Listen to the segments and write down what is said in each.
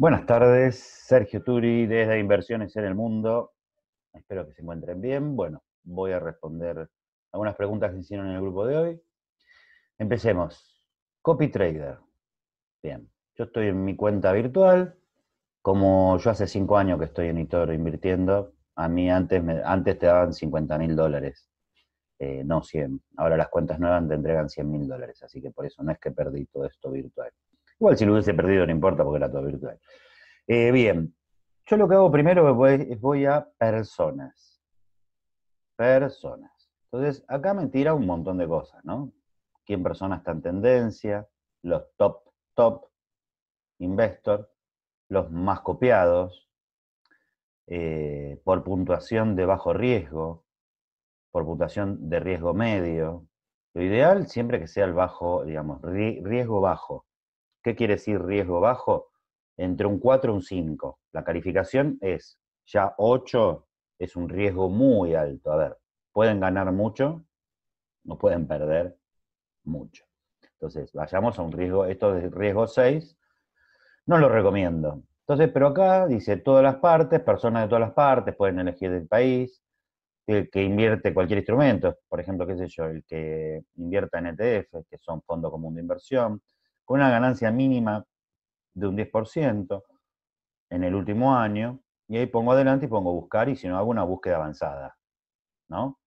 Buenas tardes, Sergio Turi desde Inversiones en el Mundo. Espero que se encuentren bien. Bueno, voy a responder algunas preguntas que hicieron en el grupo de hoy. Empecemos. Copy Trader. Bien, yo estoy en mi cuenta virtual. Como yo hace cinco años que estoy en Itoro invirtiendo, a mí antes, antes te daban 50 mil dólares, eh, no 100. Ahora las cuentas nuevas te entregan 100 mil dólares, así que por eso no es que perdí todo esto virtual. Igual si lo hubiese perdido no importa porque era todo virtual. Eh, bien, yo lo que hago primero es voy a personas. Personas. Entonces, acá me tira un montón de cosas, ¿no? ¿Quién persona está en tendencia? Los top, top, investor, los más copiados, eh, por puntuación de bajo riesgo, por puntuación de riesgo medio. Lo ideal siempre que sea el bajo, digamos, riesgo bajo. ¿Qué quiere decir riesgo bajo? Entre un 4 y un 5. La calificación es ya 8, es un riesgo muy alto. A ver, pueden ganar mucho, no pueden perder mucho. Entonces, vayamos a un riesgo, esto de riesgo 6, no lo recomiendo. Entonces, pero acá dice todas las partes, personas de todas las partes pueden elegir del país, el que invierte cualquier instrumento, por ejemplo, qué sé yo, el que invierta en ETF, que son fondos común de inversión, con una ganancia mínima de un 10% en el último año, y ahí pongo adelante y pongo buscar, y si no hago una búsqueda avanzada, ¿no?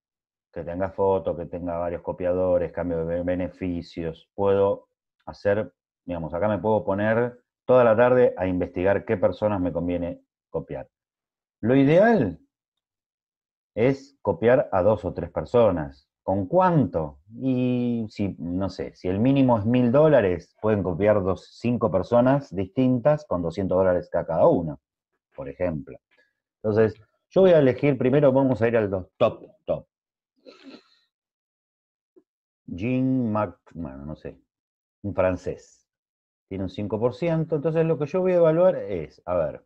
Que tenga fotos, que tenga varios copiadores, cambio de beneficios, puedo hacer, digamos, acá me puedo poner toda la tarde a investigar qué personas me conviene copiar. Lo ideal es copiar a dos o tres personas, ¿Con cuánto? Y si, no sé, si el mínimo es mil dólares, pueden copiar dos, cinco personas distintas con 200 dólares cada una, por ejemplo. Entonces, yo voy a elegir primero, vamos a ir al top, top. Jean Mac, bueno, no sé, un francés. Tiene un 5%, entonces lo que yo voy a evaluar es, a ver,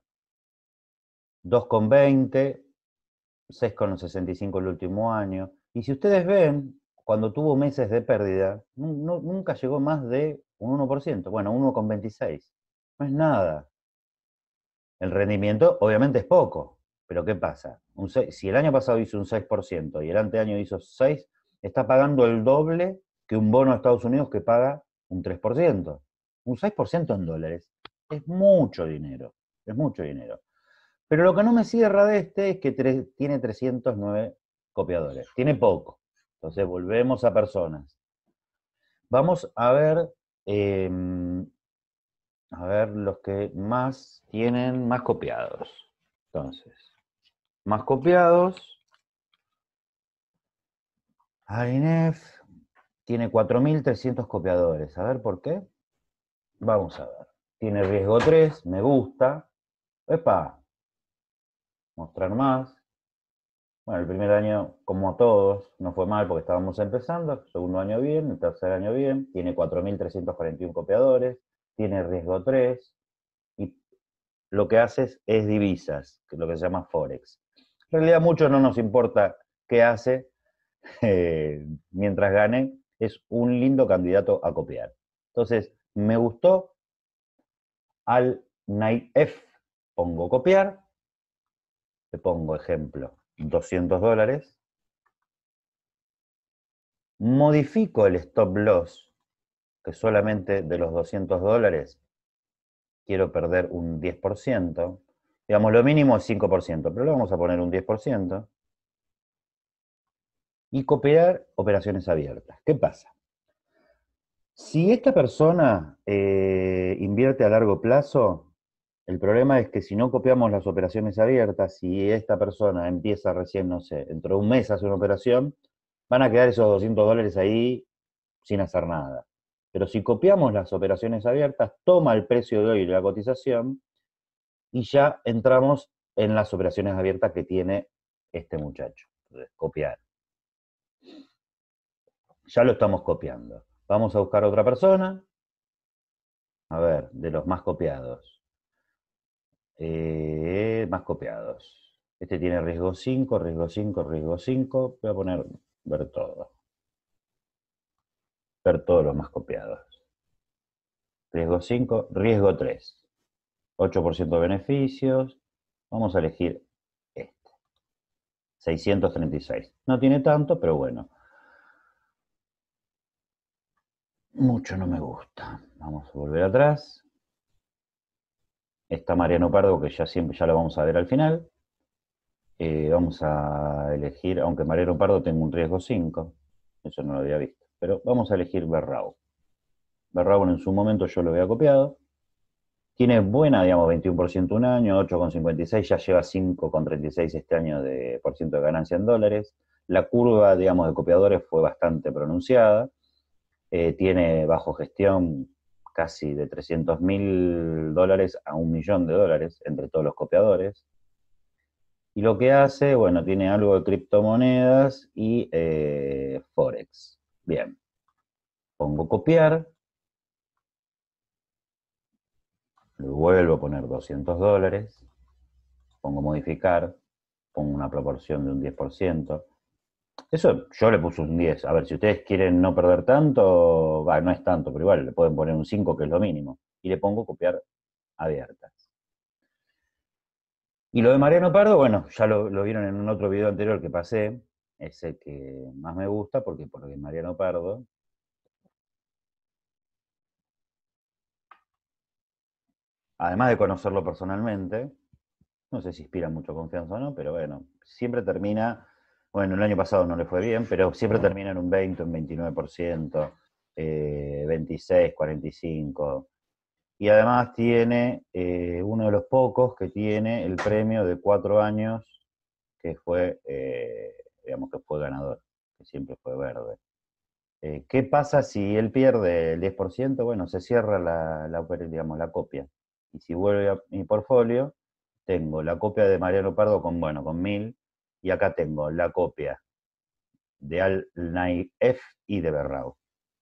2,20, 6,65 el último año, y si ustedes ven, cuando tuvo meses de pérdida, nunca llegó más de un 1%, bueno, 1,26. No es nada. El rendimiento obviamente es poco, pero ¿qué pasa? si el año pasado hizo un 6% y el anteaño hizo 6, está pagando el doble que un bono de Estados Unidos que paga un 3%. Un 6% en dólares es mucho dinero, es mucho dinero. Pero lo que no me cierra de este es que tiene 309 copiadores. Tiene poco. Entonces volvemos a personas. Vamos a ver, em, a ver los que más tienen más copiados. Entonces, más copiados. Alinef tiene 4.300 copiadores. A ver por qué. Vamos a ver. Tiene riesgo 3, me gusta. Epa. Mostrar más. Bueno, el primer año, como todos, no fue mal porque estábamos empezando, segundo año bien, tercer año bien, tiene 4.341 copiadores, tiene riesgo 3, y lo que hace es divisas, lo que se llama Forex. En realidad a muchos no nos importa qué hace, eh, mientras gane, es un lindo candidato a copiar. Entonces, me gustó al 9F pongo copiar, le pongo ejemplo. 200 dólares. Modifico el stop loss, que solamente de los 200 dólares quiero perder un 10%. Digamos, lo mínimo es 5%, pero le vamos a poner un 10%. Y copiar operaciones abiertas. ¿Qué pasa? Si esta persona eh, invierte a largo plazo, el problema es que si no copiamos las operaciones abiertas, si esta persona empieza recién, no sé, dentro de un mes hace una operación, van a quedar esos 200 dólares ahí sin hacer nada. Pero si copiamos las operaciones abiertas, toma el precio de hoy la cotización y ya entramos en las operaciones abiertas que tiene este muchacho. Entonces, copiar. Ya lo estamos copiando. Vamos a buscar otra persona. A ver, de los más copiados. Eh, más copiados. Este tiene riesgo 5, riesgo 5, riesgo 5. Voy a poner ver todo. Ver todos los más copiados. Riesgo 5, riesgo 3. 8% de beneficios. Vamos a elegir este. 636. No tiene tanto, pero bueno. Mucho no me gusta. Vamos a volver atrás. Está Mariano Pardo, que ya siempre ya lo vamos a ver al final. Eh, vamos a elegir, aunque Mariano Pardo tenga un riesgo 5, eso no lo había visto, pero vamos a elegir Berrao. Berrao en su momento yo lo había copiado. Tiene buena, digamos, 21% un año, 8,56, ya lleva 5,36 este año de por ciento de ganancia en dólares. La curva, digamos, de copiadores fue bastante pronunciada. Eh, tiene bajo gestión casi de 300 mil dólares a un millón de dólares entre todos los copiadores. Y lo que hace, bueno, tiene algo de criptomonedas y eh, Forex. Bien. Pongo copiar. vuelvo a poner 200 dólares. Pongo modificar. Pongo una proporción de un 10%. Eso yo le puse un 10. A ver, si ustedes quieren no perder tanto, va, no es tanto, pero igual le pueden poner un 5, que es lo mínimo. Y le pongo copiar abiertas. Y lo de Mariano Pardo, bueno, ya lo, vieron en un otro video anterior que pasé. Es el que más me gusta porque por Mariano Pardo además de conocerlo personalmente, no sé si inspira mucho confianza o no, pero bueno, siempre termina bueno, el año pasado no le fue bien, pero siempre termina en un 20, un 29%, 26, 45. Y además tiene eh, uno de los pocos que tiene el premio de cuatro años que fue, eh, digamos que fue ganador, que siempre fue verde. Eh, ¿Qué pasa si él pierde el 10%? Bueno, se cierra la, digamos, la copia. Y si vuelve a mi portfolio, tengo la copia de María Lopardo con, bueno, con 1000, y acá tengo la copia de Al F y de Berrao,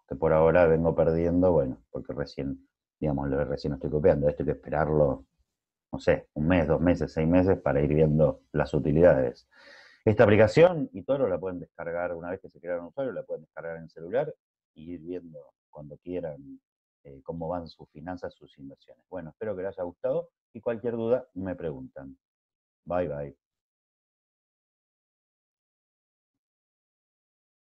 que por ahora vengo perdiendo, bueno, porque recién, digamos, lo recién estoy copiando. Esto hay que esperarlo, no sé, un mes, dos meses, seis meses para ir viendo las utilidades. Esta aplicación y todo la pueden descargar una vez que se crearon un usuario, la pueden descargar en celular y ir viendo cuando quieran eh, cómo van sus finanzas, sus inversiones. Bueno, espero que les haya gustado y cualquier duda me preguntan. Bye bye.